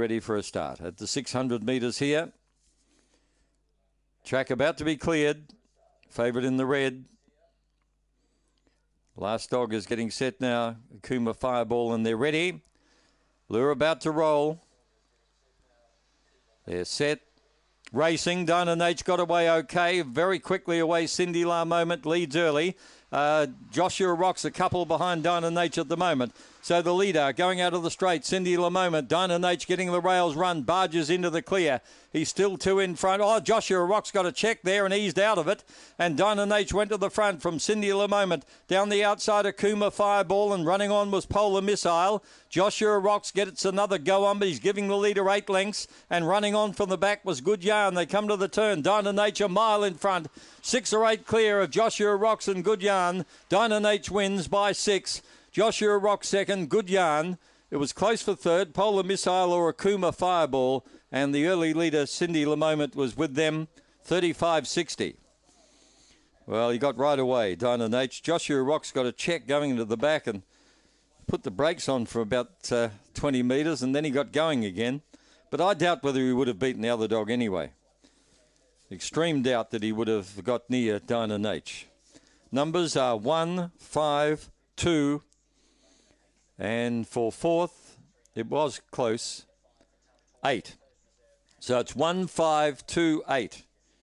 ready for a start at the 600 metres here. Track about to be cleared. Favourite in the red. Last dog is getting set now. Kuma Fireball and they're ready. Lure about to roll. They're set. Racing, Dana Nate's got away okay. Very quickly away, Cindy La Moment leads early. Uh, Joshua Rock's a couple behind Dinah Nature at the moment. So the leader going out of the straight, Cindy LaMoment. Dinah Nature getting the rails run, barges into the clear. He's still two in front. Oh, Joshua Rock's got a check there and eased out of it. And Dinah Nature went to the front from Cindy LaMoment. Down the outside of Kuma Fireball and running on was Polar Missile. Joshua Rocks gets another go on, but he's giving the leader eight lengths. And running on from the back was Good Yarn. They come to the turn. Dynanage a mile in front. Six or eight clear of Joshua Rocks and Good Yarn. Yarn. Dinan H wins by six. Joshua Rock second. Good Yarn. It was close for third. Polar Missile or Akuma Fireball. And the early leader, Cindy LaMoment, was with them, 35-60. Well, he got right away, Dinan H. Joshua Rock's got a check going into the back and put the brakes on for about uh, 20 metres, and then he got going again. But I doubt whether he would have beaten the other dog anyway. Extreme doubt that he would have got near Dinan H. Numbers are 1, 5, 2, and for fourth, it was close, 8. So it's 1, 5, 2, 8.